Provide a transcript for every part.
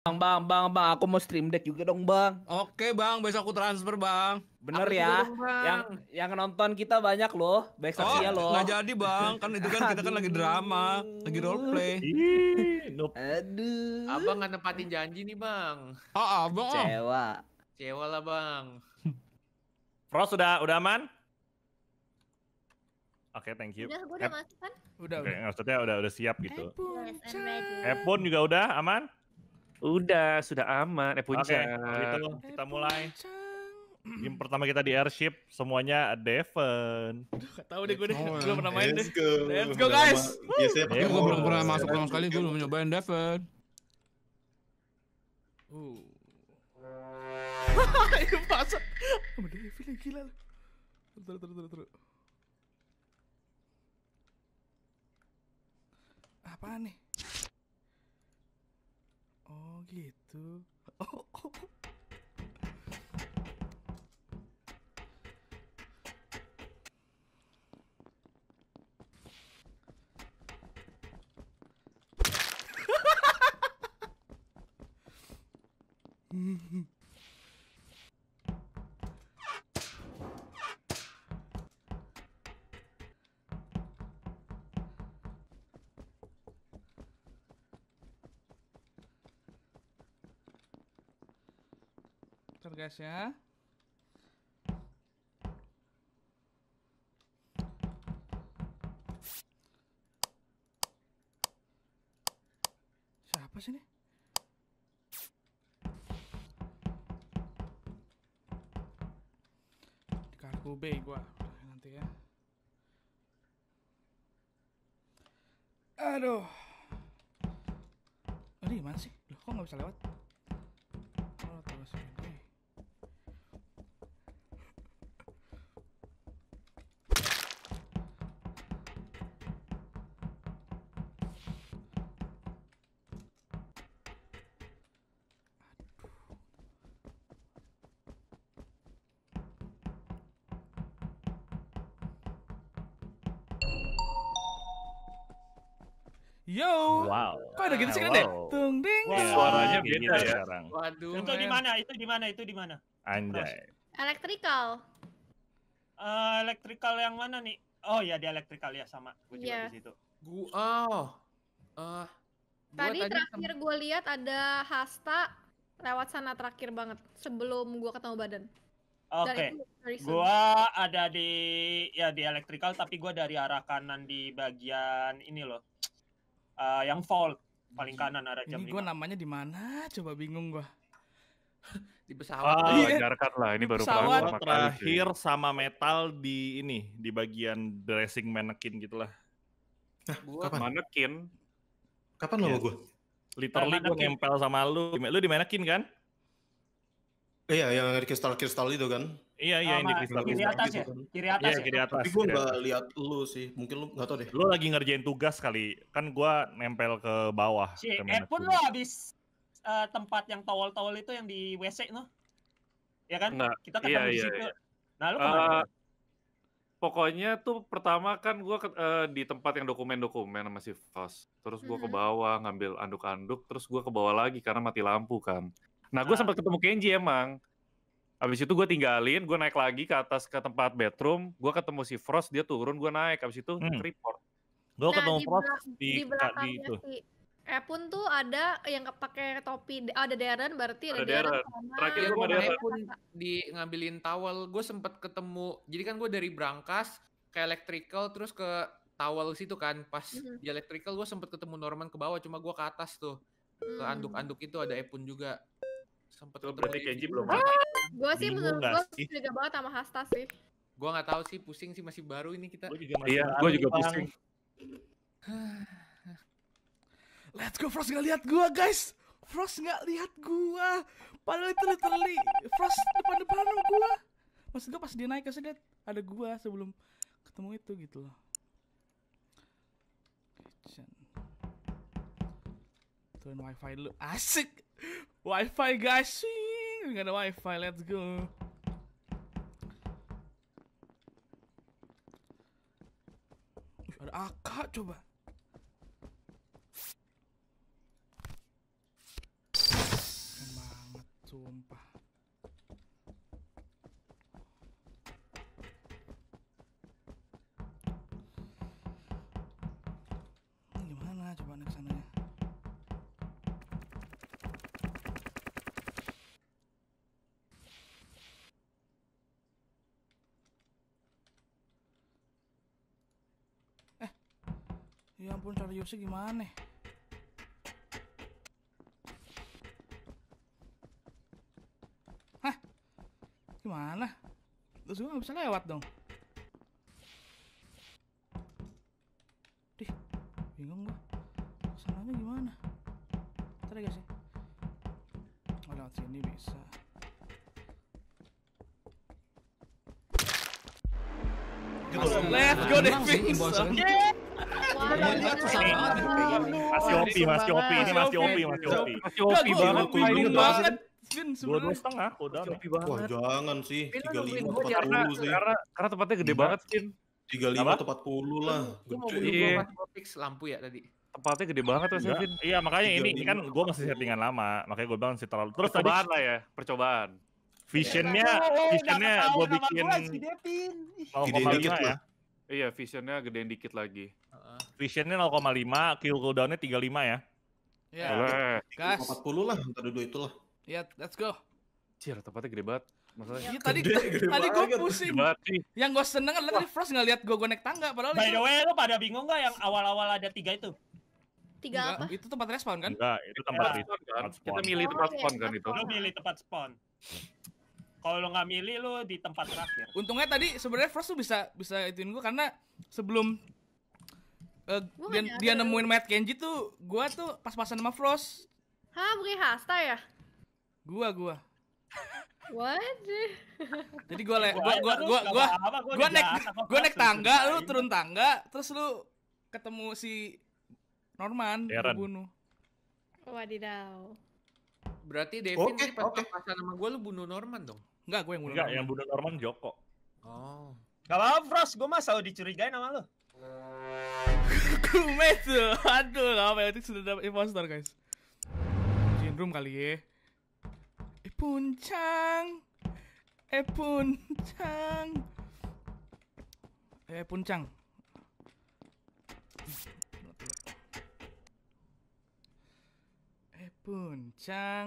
Bang, bang, bang, bang, aku mau stream deck juga dong, bang. Oke, bang, besok aku transfer, bang. Bener aku ya, dong, bang. yang yang nonton kita banyak loh, baik oh, ya loh. Nggak jadi, bang, kan itu kan kita kan lagi drama, lagi role play. nope. Aduh. Abang nggak nempatin janji nih, bang. Oh, ah, abang. Ah, Cewa. Cewa lah, bang. Frost udah udah aman? Oke, okay, thank you. Udah, gue udah masuk kan? Udah, okay, udah. Maksudnya udah udah siap gitu. Epon juga udah aman? Udah, sudah aman. Eh, puncak. Oke, okay, gitu Kita eh, mulai. Game pertama kita di airship, semuanya Devon. Gak tau deh gue deh, belum pernah main deh. Let's go guys. Biasanya pakai eh, gue belum pernah masuk sama sekali, gue belum nyobain Devon. Uh. Ini masa. udah Devon yang gila. Terus, terus, terus, terus. Apaan nih? Longuito. Oh, oh. Mm-hmm. guys ya. Siapa sih ini? kargo B gua nanti ya. Aduh. Ini gimana sih? Loh, kok nggak bisa lewat? gitu sih kan deh. Tung ding. Wow. Suaranya beda gitu ya sekarang. Waduh. Itu di mana? Itu di mana? Itu di mana? Anjay. Electrical. Uh, eh, electrical yang mana nih? Oh ya di electrical ya sama. Gue yeah. juga iya. di situ. Gua oh. Eh, tadi, terakhir gue lihat ada Hasta lewat sana terakhir banget sebelum gue ketemu badan. Oke. Okay. Gua ada di ya di electrical tapi gua dari arah kanan di bagian ini loh. Uh, yang fault paling kanan arah jam ini gue namanya di mana coba bingung gue di pesawat oh, iya. lah ini baru pesawat terakhir sih. sama metal di ini di bagian dressing mannequin gitulah nah gua kapan? mannequin kapan lo gue literally gue nempel sama lu lu di mannequin kan iya yang dari kristal kristal itu kan Iya iya ini Kiri atas ya. Kiri atas. Iya ya? kiri atas. Tapi gue nggak lihat lu sih. Mungkin lu nggak tau deh. Lu lagi ngerjain tugas kali. Kan gue nempel ke bawah. Si Ed pun lu habis uh, tempat yang towel-towel itu yang di WC no. Ya kan? Nah, Kita ketemu iya, di iya, situ. Iya. Nah lu kemana? Uh, pokoknya tuh pertama kan gue uh, eh, di tempat yang dokumen-dokumen masih si Fos. Terus gue hmm. ke mm-hmm. bawah ngambil anduk-anduk, terus gue ke bawah lagi karena mati lampu kan. Nah gue nah. sempat ketemu Kenji emang. Abis itu gue tinggalin, gue naik lagi ke atas ke tempat bedroom, gue ketemu si Frost, dia turun, gue naik, abis itu hmm. report. Gue nah, ketemu di Frost di, di belakangnya di itu. si Epun tuh ada yang pakai topi, ada Darren berarti ada, ada Darren. Terakhir gue ada ya, Epun di ngambilin towel, gue sempet ketemu, jadi kan gue dari Brankas ke Electrical terus ke towel situ kan, pas mm -hmm. di Electrical gue sempet ketemu Norman ke bawah, cuma gue ke atas tuh, ke anduk-anduk hmm. itu ada Epun juga. Sempet Tuh, berarti Kenji belum ah. Gua sih menurut gue curiga banget sama Hasta sih. Gua nggak tahu sih, pusing sih masih baru ini kita. iya, gue juga pusing. Let's go Frost nggak lihat gua, guys. Frost nggak lihat gua. Padahal itu literally Frost depan-depan gue. Maksud gue pas dia naik ke sedet ada gua sebelum ketemu itu gitu loh. Kitchen. Turn wifi lu Asik. Wifi guys. Sih. we got a Wi-Fi, let's go. Ada akak coba. Keren sumpah. Ya ampun cara Yosi gimana Hah? Gimana? Terus gue gak bisa lewat dong Dih, bingung gue Kesananya gimana? Ntar ya guys ya Oh lewat sini bisa Let's go, Devin! Iya. Masih opi, masih opi, ini masih opi, masih opi. Masih opi banget, bingung banget. Dua dua setengah, udah. Wah jangan sih, tiga lima empat puluh sih. Karena karena tempatnya gede banget, Kin. Tiga lima atau empat puluh lah. Iya. Fix lampu ya tadi. Tempatnya gede banget tuh Kevin. Iya makanya ini, ini kan gue masih settingan lama, makanya gue bilang sih terlalu. Terus percobaan lah ya, percobaan. Visionnya, oh, oh, visionnya gue bikin. Gedein dikit ya? lah. Iya, visionnya gedein dikit lagi. Visionnya 0,5, kill cooldownnya 35 ya. Iya. Yeah. Gas. 40 lah, ntar dulu itu Iya, yeah, let's go. Cier, tempatnya gede banget. Masalahnya. Ya, tadi gede, gede tadi gue pusing. Yang gue seneng adalah tadi Frost nggak lihat gue gue naik tangga padahal. By the way, lu pada bingung nggak yang awal-awal ada tiga itu? Tiga Enggak, apa? Itu tempat respawn kan? Enggak, itu tempat, ya, respawn kan. Tempat Kita milih tempat oh, spawn kan itu. Lu milih tempat spawn. Kalau lo nggak milih lo di tempat terakhir. Untungnya tadi sebenarnya Frost tuh bisa bisa ituin gue karena sebelum uh, dia, dia nemuin Matt Kenji tuh gua tuh pas-pasan sama Frost. Hah, bukan Hasta ya? Gua gua. What? Jadi gua le gua gua gua gua, gua, gua naik gua gitu. naik tangga, lu turun tangga, terus lu ketemu si Norman bunuh. Wadidaw. Berarti Devin okay, pas pasan sama gua lu bunuh Norman dong? Enggak, gue yang bunuh Enggak, Norman. yang bunuh Norman Joko. Oh. Gak apa-apa, Frost. Gue mah selalu dicurigain sama lu. Kumetsu. Aduh, gak apa Etik ya. sudah dapat impostor, guys. Jin room kali ya. Eh puncang. Eh puncang. Eh puncang. Eh puncang.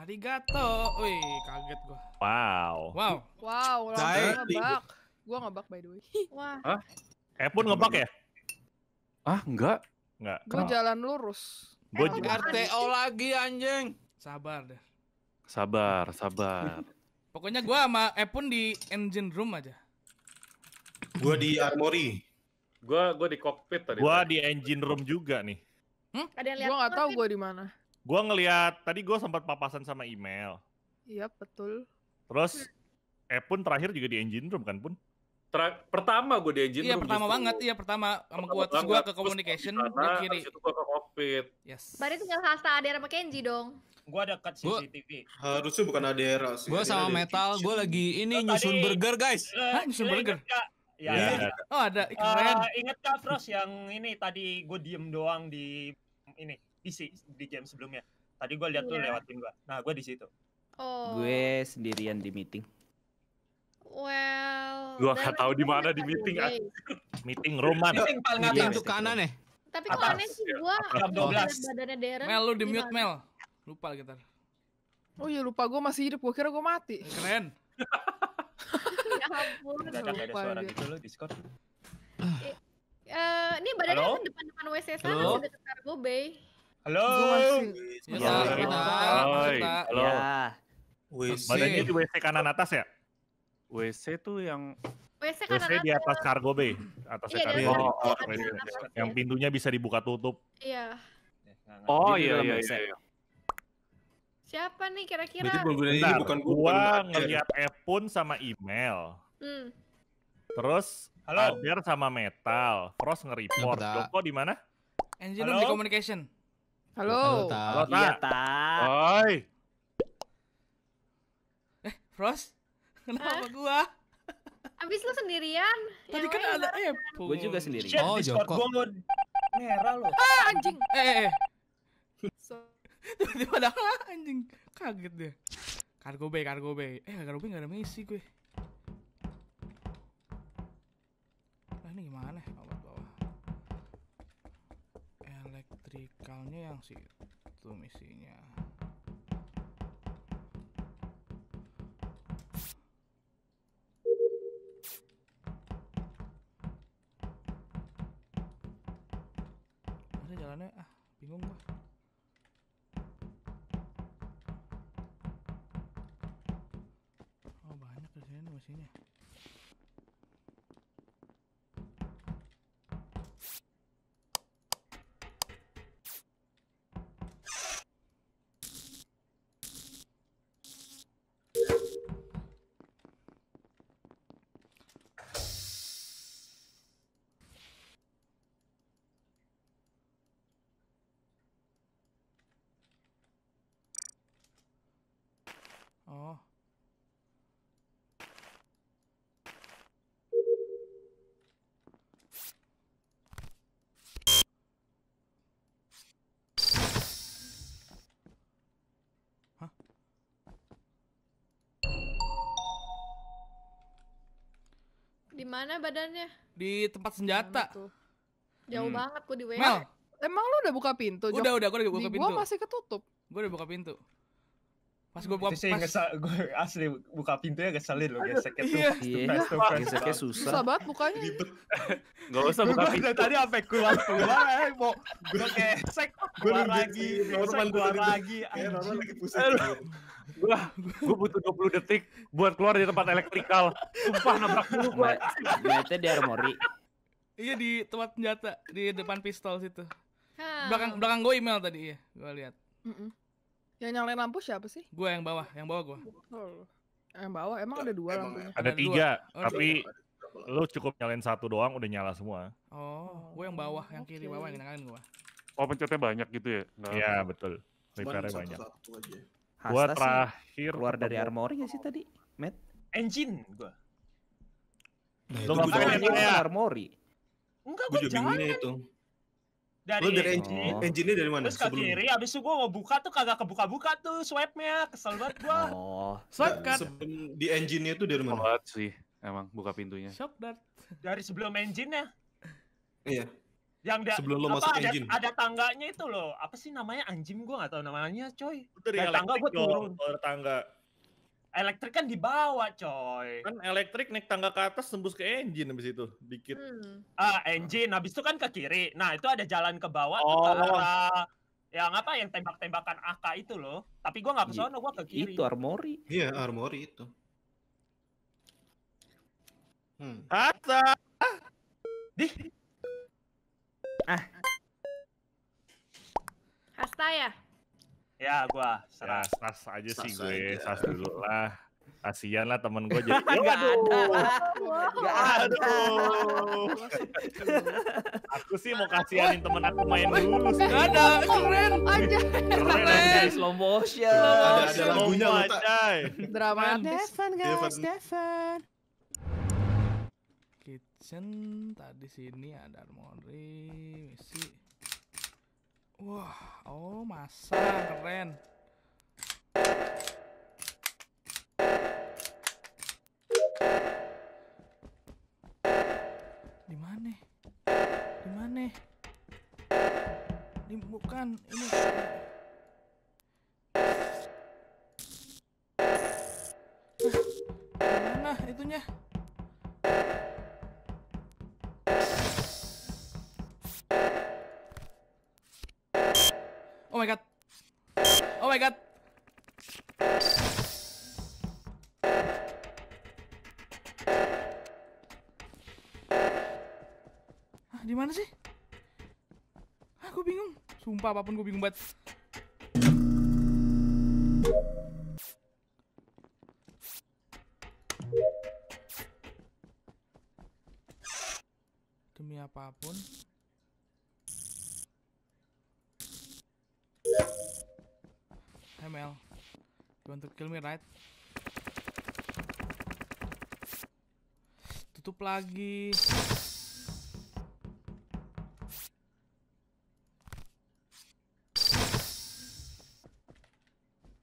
Arigato. Wih, kaget gua. Wow. Wow. Wow, lama banget. Gua ngebak by the way. Wah. Hah? Eh pun ngebak ya? Ah, enggak. Enggak. Gua jalan lurus. Gua eh, RTO lagi anjing. Sabar deh. Sabar, sabar. Pokoknya gua sama Epun di engine room aja. Gua di armory. Gua gua di cockpit tadi. Gua di engine room juga nih. Hmm? Ada yang lihat? Gua nggak tahu gua di mana. Gua ngelihat tadi gua sempat papasan sama email. Iya, betul. Terus Epun terakhir juga di engine room kan, Pun? Tra pertama gue di engine iya, pertama justru. banget, iya pertama sama gue terus gue ke communication di kiri. itu gue ke covid. Yes. Berarti tinggal hasta ADR sama Kenji dong. Gue dekat CCTV. Gua, harusnya bukan yang sih. Gue sama Metal, gue lagi ini nyusun tadi, burger guys. Uh, Hah nyusun burger? Ya, yeah. Oh ada. Eh, Keren. Uh, ingat kak Frost yang ini tadi gue diem doang di ini di di game sebelumnya. Tadi gue lihat yeah. tuh iya. lewatin gue. Nah gue di situ. Oh. Gue sendirian di meeting. Well, gua nggak tahu di mana di meeting. meeting Roman. Iya, meeting paling atas ke kanan nih. Ya? Tapi kok aneh sih iya, gua jam 12. Badannya Darren. Mel lu di mute Mel. Lupa kita. Oh iya lupa gua masih hidup. Gua kira gua mati. Keren. ya ampun. ada suara gitu lo Discord. Eh, eh, ini badannya depan-depan WC sana udah dekat Bay. Halo. Iya, Halo. Halo. Halo. Ya. Badannya di WC kanan atas ya? WC tuh yang WC, WC di atas kargo B, iya, atas iya, kargo. Oh, oh, iya. Yang pintunya bisa dibuka tutup. Iya. Eh, oh Jadi iya iya iya. iya. Siapa nih kira-kira? Berarti penggunaan ini bukan gua ngelihat epon sama email. Hmm. Terus Halo. Ader sama metal, Frost nge-report. Joko di mana? Angelum di communication. Halo. Halo, Ta. Halo, Ta. Iya, Ta. Oi. Eh, Frost? Kenapa ah. gua? Abis lu sendirian. Ya Tadi kan ada eh Gue juga sendiri. oh, Joko. Gua merah lo. Ah, anjing. Eh, eh. eh. So. Tiba-tiba ada anjing. Kaget deh. Kargo Bay, Kargo Bay. Eh, Kargo Bay enggak ada Messi gue. Nah, ini gimana? Bawah, bawah. Elektrikalnya yang situ misinya. jalannya ah bingung gua mana badannya? Di tempat senjata. Hmm. Jauh banget gua di WA. Mel, emang lu udah buka pintu? Udah, Jok? udah, gua udah buka di pintu. Gua masih ketutup. Gua udah buka pintu. Pas gue buka pintunya ngesal, gue asli buka pintunya ngeselin loh geseknya tuh. Iya, press, press, geseknya susah. Susah banget mukanya. Ribet. Gak usah buka pintu. Tadi sampai keluar keluar, eh mau gue gesek, gue lagi, normal keluar lagi. Normal lagi pusing. Gue gue butuh 20 detik buat keluar di tempat elektrikal. Sumpah nabrak dulu gue. Ternyata di armory. Iya di tempat senjata di depan pistol situ. Belakang belakang gue email tadi ya, gue lihat. -mm. Yang nyalain lampu siapa sih? gue yang bawah, yang bawah gue. oh, Yang bawah emang ada dua lampunya. Ada, tiga, oh, tapi dua. lu cukup nyalain satu doang udah nyala semua. Oh, gue yang bawah, yang kiri oh, bawah yang nyalain gua. Oh, pencetnya banyak gitu ya? Iya, nah. betul. Repairnya banyak. Gua terakhir keluar dari armory ya sih tadi, Matt? Engine gue. Nah, itu gua armory. Enggak, gua, gua ya kan. itu dari, lu dari engine, oh. engine dari mana? Terus ke sebelum? kiri, abis itu gue mau buka tuh kagak kebuka-buka tuh swipe-nya, kesel banget gue. Oh, swipe nah, kan? Sebelum di engine-nya tuh dari mana? Shock sih, emang buka pintunya. Shock dart. Dari sebelum engine ya? Iya. Yang da sebelum lo apa, masuk ada, engine. Ada tangganya itu loh, apa sih namanya anjing gue gak tau namanya coy. Dari, dari tangga gue turun. Tangga Elektrik kan dibawa, coy. Kan elektrik naik tangga ke atas tembus ke engine habis itu, dikit. Hmm. Ah, engine. Habis itu kan ke kiri. Nah, itu ada jalan ke bawah oh. ke arah yang apa yang tembak-tembakan AK itu loh. Tapi gua nggak ke sana iya, gua ke kiri. Itu armory. Iya, armory itu. Hmm. Asa. Di. Ah. Hasta ya? Ya, gua serah. Ya, sas aja sih gue, aja. sas dulu lah. Kasian lah temen gua jadi. Ya. Gak ada. Gak ada. aku sih mau kasihanin temen aku main dulu sih. Gak ada, keren. Aja. Keren. keren. Slow motion. Ada, ada lagunya. Drama. Devan guys, Devan. Kitchen tadi sini ada armory, misi. Wah, oh masa keren. Di mana? Di mana? Ini bukan ini. Nah, itunya? Oh my god. Oh my god. Hah, di mana sih? Aku bingung. Sumpah apapun gue bingung banget. kill me right tutup lagi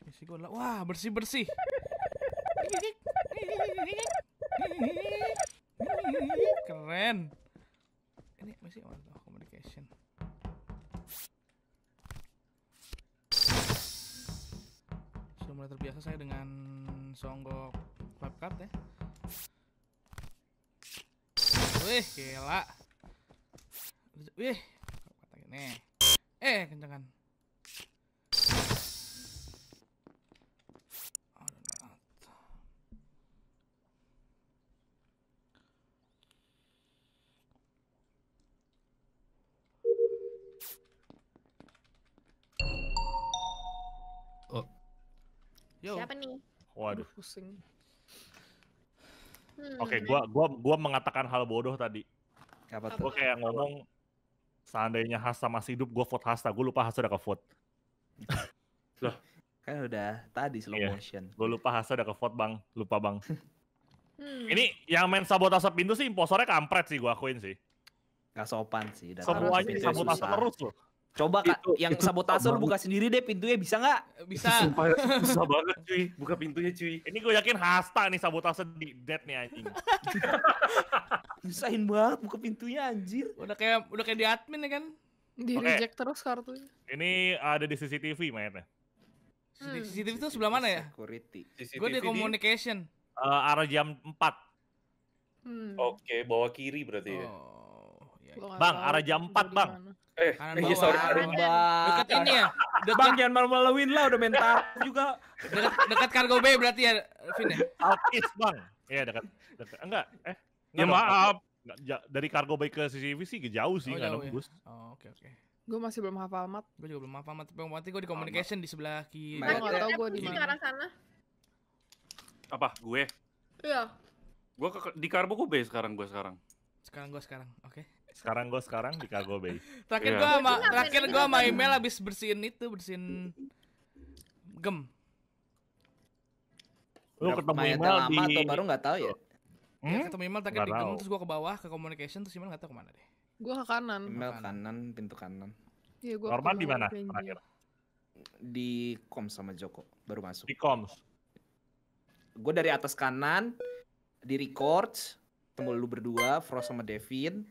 isi wah bersih bersih keren songgok club cup ya wih gila wih nih eh kencengan Yo. Oh. Siapa nih? Waduh. Pusing. Hmm. Oke, gua gua gua mengatakan hal bodoh tadi. Apa tuh? Gua kayak ngomong seandainya Hasta masih hidup, gua vote Hasta. Gua lupa Hasta udah ke vote. Loh, kan udah tadi slow iya. motion. Gua lupa Hasta udah ke vote, Bang. Lupa, Bang. hmm. Ini yang main sabotase pintu sih imposornya kampret sih gua akuin sih. Gak sopan sih. Semuanya sabotase terus loh. Coba kak, itu, yang sabotase lu buka sendiri deh pintunya bisa nggak? Bisa. Bisa sumpah, susah banget cuy, buka pintunya cuy. Ini gue yakin Hasta nih sabotase di dead nih anjing. Susahin banget buka pintunya anjir. Udah kayak udah kayak di admin ya kan? Di okay. reject terus kartunya. Ini ada di CCTV mainnya. Hmm. CCTV itu sebelah mana ya? Security. Gue di communication. Di, uh, eh, arah jam 4. Hmm. Oke, okay, bawah kiri berarti ya. oh, ya. Bang, arah jam 4 bang. Dimana? Eh, kanan eh, iya, bawah, iya, sorry. sorry. Deket Dekat ini ya. Dekat Bang ya? jangan malu-maluin lah udah mental juga. Dekat dekat kargo B berarti ya, Vin ya. Alkis, Bang. Iya, dekat dekat. Enggak, eh. Ya maaf. Enggak, dari kargo B ke sisi CCTV sih jauh sih, oh, nggak oh, Oh, oke oke. Gue masih belum hafal mat. Gue juga belum hafal mat. Tapi berarti gue di communication di sebelah kiri. Gue nggak tahu gue di mana. sana. Apa? Gue? Iya. Gue di kargo gue B sekarang gue sekarang. Sekarang gue sekarang, oke. Okay. Sekarang gue sekarang di Cargo Bay. terakhir yeah. gue sama terakhir gue sama email habis bersihin itu, bersihin gem. Lu ketemu email lama di... atau baru nggak tahu ya? Iya, hmm? Ya ketemu email terakhir di gem terus gue ke bawah ke communication terus email nggak tahu kemana deh. Gue ke kanan. Email kanan, kanan pintu kanan. Iya, gua Norman di mana terakhir? Di Koms sama Joko baru masuk. Di kom. Gue dari atas kanan di record, ketemu lu berdua, Frost sama Devin,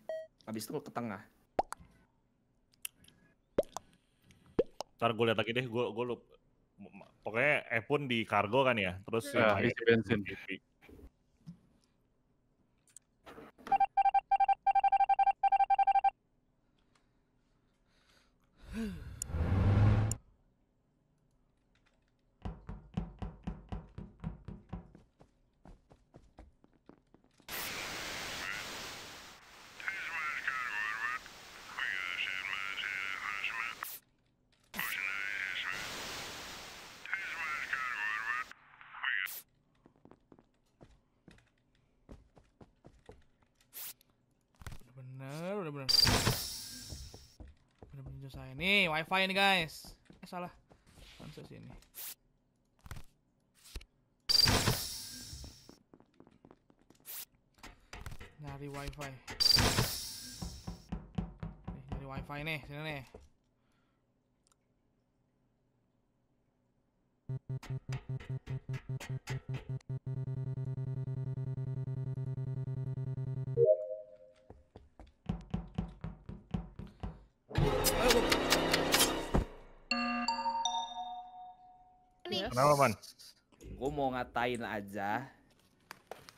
Habis itu ke tengah. Ntar gue lihat lagi deh, gue gue lup. Pokoknya Epun di kargo kan ya, terus ya, isi bensin. ini wifi ini guys. Eh salah. Pansus sini. Nyari wifi. Nih, nyari wifi nih, sini nih. Kenapa, Man? Gue mau ngatain aja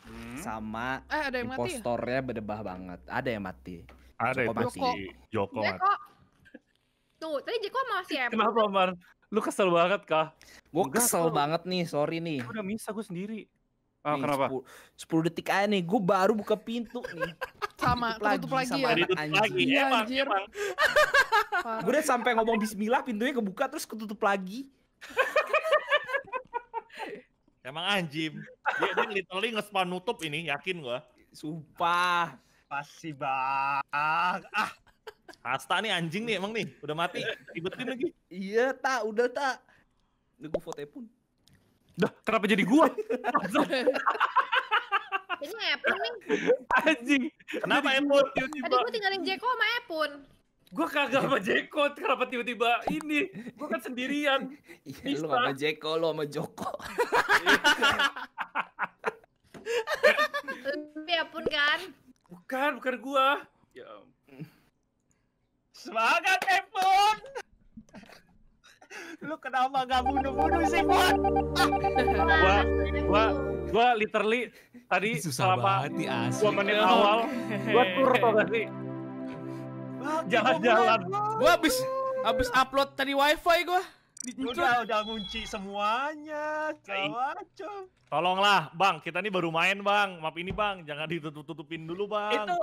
hmm? sama eh, ada yang impostornya mati ya? banget. Ada yang mati. Ada Joko mati. Joko. Joko. Tuh, tadi Joko masih emang. Kenapa, Man? Lu kesel banget kah? Gue kesel banget nih, sorry nih. Gue udah misa gue sendiri. Ah, nih, kenapa? 10, 10 detik aja nih, gue baru buka pintu nih. sama tutup lagi, tutup lagi sama ya. anjir. lagi, ya, emang, anjir. emang. gue udah sampai ngomong bismillah pintunya kebuka terus ketutup lagi. Emang anjing. Dia, dia literally ngespa nutup ini, yakin gua. Sumpah. Pasti bang. Ah. Hasta nih anjing nih emang nih, udah mati. Tibetin lagi. Iya, tak, udah tak. Udah gua vote pun. Dah, kenapa jadi gua? Ini Epun nih. Anjing. Kenapa Epun? Tadi gua tinggalin Jeko sama Epun. Gue kagak sama Jeko, kenapa tiba-tiba ini? Gue kan sendirian. Iya, lu sama Jeko, lu sama Joko. Tapi ya pun kan? Bukan, bukan gue. Ya. Semangat, Epon! Lu kenapa gak bunuh-bunuh sih, Pon? gue gue gue literally tadi Susah selama banget, 2 menit awal, gue tur tau gak sih? Jalan-jalan. Gua habis habis upload tadi wifi gua. Udah, udah ngunci semuanya, Tolonglah, Bang, kita ini baru main, Bang. maaf ini, Bang, jangan ditutup-tutupin dulu, Bang. Itu